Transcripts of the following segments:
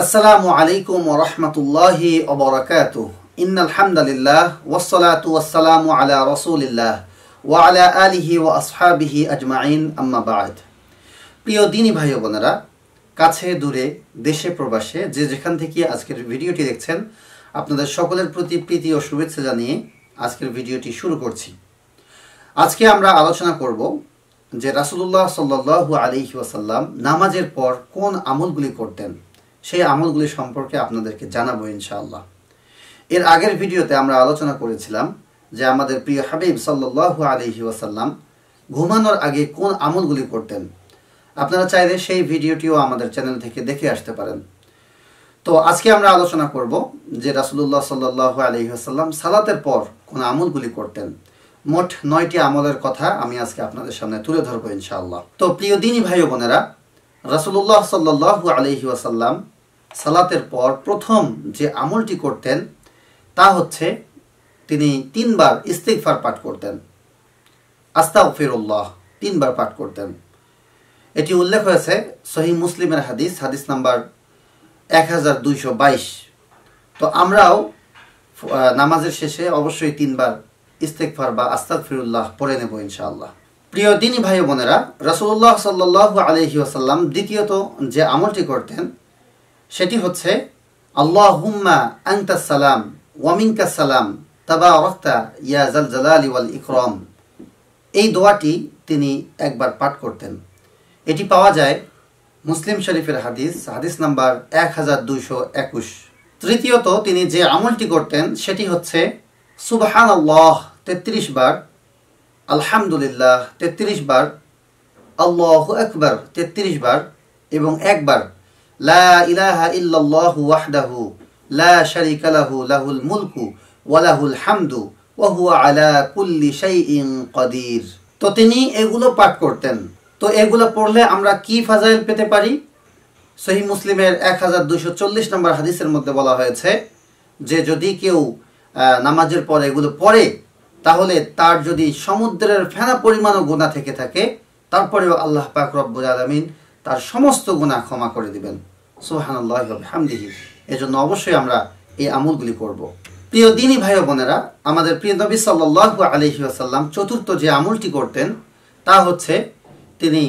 আসসালামু আলাইকুম রহমতুল্লাহি অবরাকাত ইন আলহামদুলিল্লাহ ওসলাত ওয়াসালামু আলা রসুলিল্লাহ ওয়া আলা আলিহি ওয়া আসহাবিহি আজমাইন আম্মাবাদ প্রিয় দিনী ভাই বোনেরা কাছে দূরে দেশে প্রবাসে যে যেখান থেকে আজকের ভিডিওটি দেখছেন আপনাদের সকলের প্রতি প্রীতি ও শুভেচ্ছা জানিয়ে আজকের ভিডিওটি শুরু করছি আজকে আমরা আলোচনা করব যে রাসুলুল্লাহ সাল্লু আলহি ওয়াসাল্লাম নামাজের পর কোন আমলগুলি করতেন সেই আমলগুলি সম্পর্কে আপনাদেরকে জানাবো ইনশাআল্লাহ এর আগের ভিডিওতে আমরা আলোচনা করেছিলাম যে আমাদের প্রিয় হাবিব সাল্লু আলহি ওয়াসাল্লাম ঘুমানোর আগে কোন আমলগুলি করতেন আপনারা চাইলে সেই ভিডিওটিও আমাদের চ্যানেল থেকে দেখে আসতে পারেন তো আজকে আমরা আলোচনা করব যে রাসুলুল্লাহ সাল্লু আলহি আসাল্লাম সালাতের পর কোন আমলগুলি করতেন মোট নয়টি আমলের কথা আমি আজকে আপনাদের সামনে তুলে ধরবো ইনশাআল্লাহ তো প্রিয় দিনী ভাই বোনেরা রাসুলুল্লাহ সাল্লাহ আলহি আসাল্লাম সালাতের পর প্রথম যে আমলটি করতেন তা হচ্ছে তিনি তিনবার ইস্তেকফার পাঠ করতেন আস্তা ফিরুল্লাহ তিনবার পাঠ করতেন এটি উল্লেখ হয়েছে সহি মুসলিমের হাদিস হাদিস নাম্বার এক হাজার দুইশো বাইশ তো আমরাও নামাজের শেষে অবশ্যই তিনবার ইস্তেকফার বা আস্তা ফিরুল্লাহ পড়ে নেব ইনশাআল্লাহ প্রিয় দিনী ভাই বোনেরা রসুল্লাহ সাল্লাহ আলহি আসাল্লাম দ্বিতীয়ত যে আমলটি করতেন সেটি হচ্ছে আল্লাহ হুম্মা আংতা সালাম ওয়ামিংকা সালাম তাবা রক্তা ইয়াজাল জালাল ওয়াল ইকরম এই দোয়াটি তিনি একবার পাঠ করতেন এটি পাওয়া যায় মুসলিম শরীফের হাদিস হাদিস নাম্বার এক হাজার দুইশো একুশ তৃতীয়ত তিনি যে আমলটি করতেন সেটি হচ্ছে সুবহান আল্লাহ তেত্রিশ বার আলহামদুলিল্লাহ তেত্রিশ বার আল্লাহ একবার তেত্রিশ বার এবং একবার লা ইলাহা ইল্লাল্লাহু ওয়াহদাহু লা শারিকা লাহু লাহুল মুলকু ওয়া লাহুল হামদু ওয়া হুয়া আলা কুল্লি শাইইন কাদির তো তিনি এগুলো পাঠ করতেন তো এগুলো পড়লে আমরা কি ফাজাইল পেতে পারি সহি মুসলিমের এক হাজার দুশো চল্লিশ নম্বর হাদিসের মধ্যে বলা হয়েছে যে যদি কেউ নামাজের পরে এগুলো পড়ে তাহলে তার যদি সমুদ্রের ফেনা পরিমাণও গোনা থেকে থাকে তারপরেও আল্লাহ পাক রব্বুল আলমিন তার সমস্ত গুণা ক্ষমা করে দিবেন সোহানুল্লাহ হামদিহি এজন্য অবশ্যই আমরা এই আমলগুলি করব। প্রিয় দিনী ভাই বোনেরা আমাদের প্রিয় নবী আলহি আসাল্লাম চতুর্থ যে আমলটি করতেন তা হচ্ছে তিনি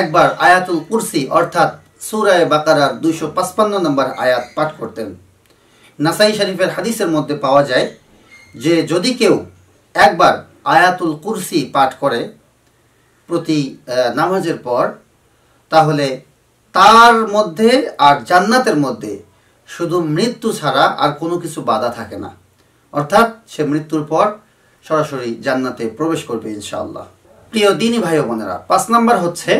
একবার আয়াতুল কুরসি অর্থাৎ সুরায় বাকারার দুইশো পাঁচপান্ন নম্বর আয়াত পাঠ করতেন নাসাই শরীফের হাদিসের মধ্যে পাওয়া যায় যে যদি কেউ একবার আয়াতুল কুরসি পাঠ করে প্রতি নামাজের পর তাহলে তার মধ্যে আর জান্নাতের মধ্যে শুধু মৃত্যু ছাড়া আর কোনো কিছু বাধা থাকে না অর্থাৎ সে মৃত্যুর পর সরাসরি জান্নাতে প্রবেশ করবে ইনশাআল্লাহ প্রিয় দিনই ভাই বোনেরা পাঁচ নাম্বার হচ্ছে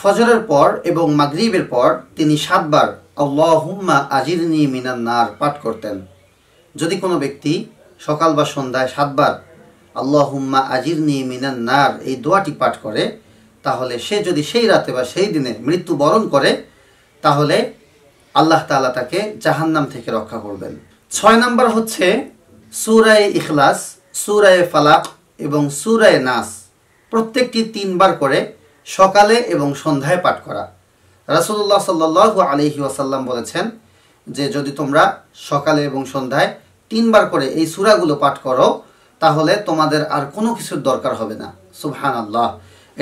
ফজরের পর এবং মাগরিবের পর তিনি সাতবার আল্লাহুম্মা আজিরনি মিনান্নার নার পাঠ করতেন যদি কোনো ব্যক্তি সকাল বা সন্ধ্যায় সাতবার আল্লাহুম্মা আজিরনি মিনান্নার নার এই দোয়াটি পাঠ করে তাহলে সে যদি সেই রাতে বা সেই দিনে মৃত্যুবরণ করে তাহলে আল্লাহ তালা তাকে জাহান্নাম থেকে রক্ষা করবেন ছয় নাম্বার হচ্ছে সুরায় ইখলাস সুরায় ফালাক এবং সুরায় নাস প্রত্যেকটি তিনবার করে সকালে এবং সন্ধ্যায় পাঠ করা রাসুল্লাহ সাল্লাহ আলহি ওয়াসাল্লাম বলেছেন যে যদি তোমরা সকালে এবং সন্ধ্যায় তিনবার করে এই সুরাগুলো পাঠ করো তাহলে তোমাদের আর কোনো কিছুর দরকার হবে না সুবহান আল্লাহ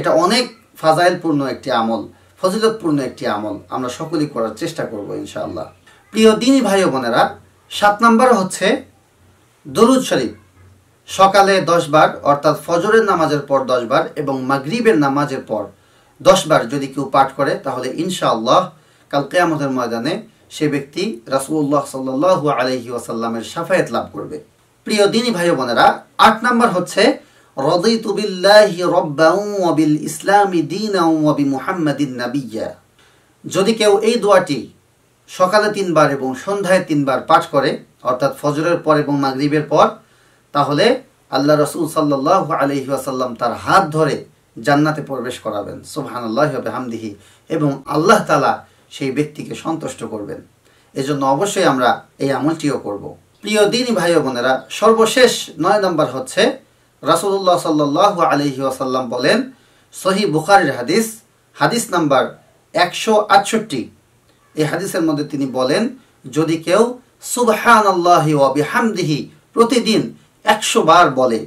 এটা অনেক ফাজাইলপূর্ণ একটি আমল ফজিলতপূর্ণ একটি আমল আমরা সকলেই করার চেষ্টা করব ইনশাআল্লাহ প্রিয় দিনই ভাই বোনেরা সাত নম্বর হচ্ছে দরুদ শরীফ সকালে দশবার অর্থাৎ ফজরের নামাজের পর দশবার এবং মাগরিবের নামাজের পর দশবার যদি কেউ পাঠ করে তাহলে ইনশাআল্লাহ কাল কেয়ামতের ময়দানে সে ব্যক্তি রাসুল্লাহ সাল্লু আলহি ওয়াসাল্লামের সাফায়েত লাভ করবে প্রিয় দিনই ভাই বোনেরা আট নম্বর হচ্ছে رضيت بالله ربا وبالإسلام دينا মুহাম্মাদিন نبيا যদি কেউ এই দোয়াটি সকালে তিনবার এবং সন্ধ্যায় তিনবার পাঠ করে অর্থাৎ ফজরের পর এবং মাগরিবের পর তাহলে আল্লাহ রসুল সাল্লাহ আলহি আসাল্লাম তার হাত ধরে জান্নাতে প্রবেশ করাবেন সোহান আল্লাহ হামদিহি এবং আল্লাহ তালা সেই ব্যক্তিকে সন্তুষ্ট করবেন এজন্য অবশ্যই আমরা এই আমলটিও করব প্রিয় দিনই ভাই বোনেরা সর্বশেষ নয় নম্বর হচ্ছে রাসুল্লাহ সাল্লাহ আলহি আসাল্লাম বলেন সহি বুখারির হাদিস হাদিস নাম্বার একশো আটষট্টি এই হাদিসের মধ্যে তিনি বলেন যদি কেউ সুবহান আল্লাহি বিহামদিহি প্রতিদিন একশো বার বলে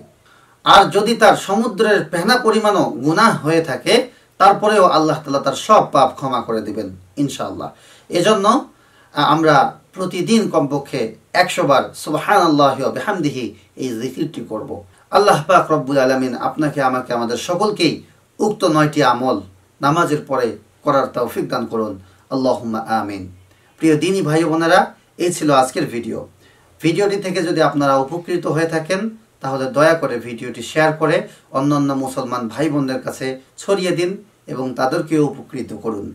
আর যদি তার সমুদ্রের পেহনা পরিমাণও গুনা হয়ে থাকে তারপরেও আল্লাহ তালা তার সব পাপ ক্ষমা করে দেবেন ইনশাআল্লাহ এজন্য আমরা প্রতিদিন কমপক্ষে একশোবার সুবহান আল্লাহ বেহামদিহি এই জিকিরটি করব। আল্লাহ পাক রব্বুল আলমিন আপনাকে আমাকে আমাদের সকলকেই উক্ত নয়টি আমল নামাজের পরে করার তৌফিক দান করুন আল্লাহ আমিন প্রিয় দিনী ভাই বোনেরা এই ছিল আজকের ভিডিও ভিডিওটি থেকে যদি আপনারা উপকৃত হয়ে থাকেন তাহলে দয়া করে ভিডিওটি শেয়ার করে অন্যান্য মুসলমান ভাই বোনদের কাছে ছড়িয়ে দিন এবং তাদেরকেও উপকৃত করুন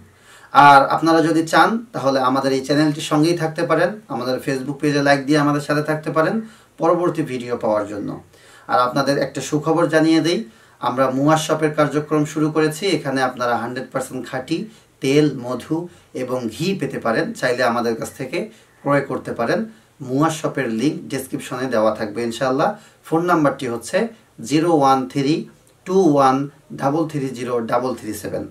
আর আপনারা যদি চান তাহলে আমাদের এই চ্যানেলটির সঙ্গেই থাকতে পারেন আমাদের ফেসবুক পেজে লাইক দিয়ে আমাদের সাথে থাকতে পারেন পরবর্তী ভিডিও পাওয়ার জন্য আর আপনাদের একটা সুখবর জানিয়ে দিই আমরা মুয়ার শপের কার্যক্রম শুরু করেছি এখানে আপনারা হান্ড্রেড পার্সেন্ট খাঁটি তেল মধু এবং ঘি পেতে পারেন চাইলে আমাদের কাছ থেকে ক্রয় করতে পারেন মুয়ার শপের লিঙ্ক ডিসক্রিপশনে দেওয়া থাকবে ইনশাল্লাহ ফোন নাম্বারটি হচ্ছে zero one three two one double three zero double three seven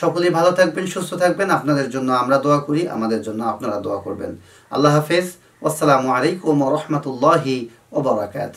সকলেই ভালো থাকবেন সুস্থ থাকবেন আপনাদের জন্য আমরা দোয়া করি আমাদের জন্য আপনারা দোয়া করবেন আল্লাহ হাফেজ আসসালামু আলাইকুম রহমতুল্লাহি ওবরাকাত